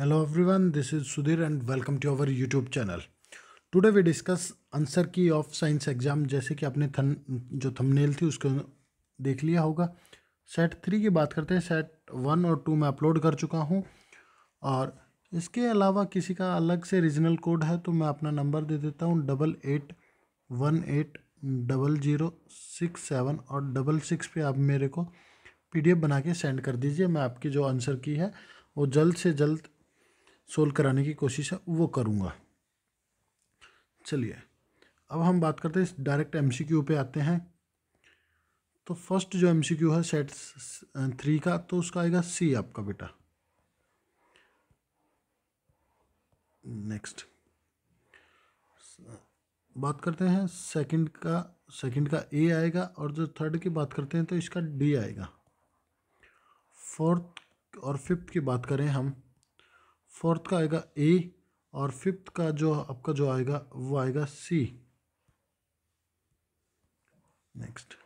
hello everyone this is Sudhir and welcome to our YouTube channel today we discuss answer key of science exam जैसे कि आपने थन जो thumbnail थी उसको देख लिया होगा सेट थ्री की बात करते हैं सेट वन और टू मैं अपलोड कर चुका हूं और इसके अलावा किसी का अलग से रीजनल कोड है तो मैं अपना नंबर दे देता हूँ double eight one eight double zero six seven और डबल सिक्स पे आप मेरे को पीडीएफ बना के सेंड कर दीजिए मैं आपकी जो आंसर की है वो जल्द से जल्द सोल्व कराने की कोशिश है वो करूँगा चलिए अब हम बात करते हैं डायरेक्ट एम सी क्यू पे आते हैं तो फर्स्ट जो एम सी क्यू है सेट थ्री का तो उसका आएगा सी आपका बेटा नेक्स्ट बात करते हैं सेकंड का सेकंड का ए आएगा और जो थर्ड की बात करते हैं तो इसका डी आएगा फोर्थ और फिफ्थ की बात करें हम फोर्थ का आएगा ए और फिफ्थ का जो आपका जो आएगा वो आएगा सी नेक्स्ट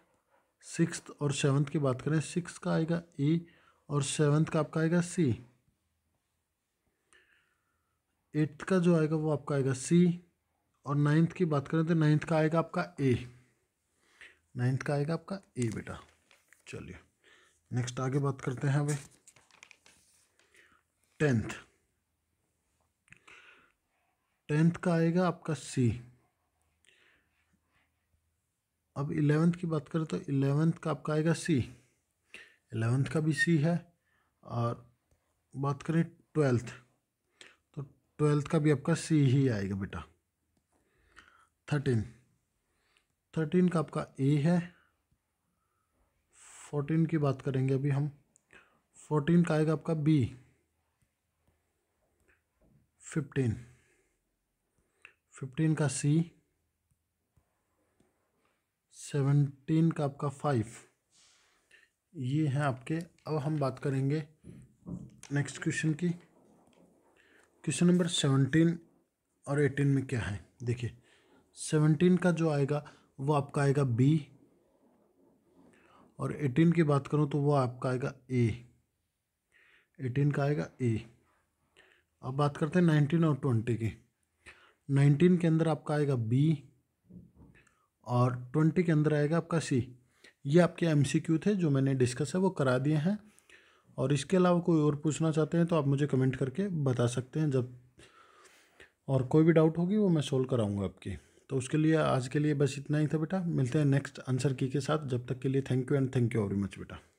सिक्स और सेवन्थ की बात करें सिक्स का आएगा ए और सेवन्थ का आपका आएगा सी एट्थ का जो आएगा वो आपका आएगा सी और नाइन्थ की बात करें तो नाइन्थ का आएगा आपका ए नाइन्थ का आएगा आपका ए बेटा चलिए नेक्स्ट आगे बात करते हैं अभी टेंथ टेंथ का आएगा आपका सी अब इलेवेंथ की बात करें तो इलेवेंथ का आपका आएगा सी एलेवेंथ का भी सी है और बात करें ट्वेल्थ तो ट्वेल्थ का भी आपका सी ही आएगा बेटा थर्टीन थर्टीन का आपका ए है फोर्टीन की बात करेंगे अभी हम फोर्टीन का आएगा आपका बी फिफ्टीन फिफ्टीन का सी सेवनटीन का आपका फाइव ये हैं आपके अब हम बात करेंगे नेक्स्ट क्वेश्चन की क्वेश्चन नंबर सेवनटीन और एटीन में क्या है देखिए सेवनटीन का जो आएगा वो आपका आएगा बी और एटीन की बात करूँ तो वो आपका आएगा ए एटीन का आएगा ए अब बात करते हैं नाइनटीन और ट्वेंटी की नाइनटीन के अंदर आपका आएगा बी और ट्वेंटी के अंदर आएगा आपका सी ये आपके एम थे जो मैंने डिस्कस है वो करा दिए हैं और इसके अलावा कोई और पूछना चाहते हैं तो आप मुझे कमेंट करके बता सकते हैं जब और कोई भी डाउट होगी वो मैं सोल्व कराऊंगा आपकी तो उसके लिए आज के लिए बस इतना ही था बेटा मिलते हैं नेक्स्ट आंसर की के साथ जब तक के लिए thank you and thank you very much बेटा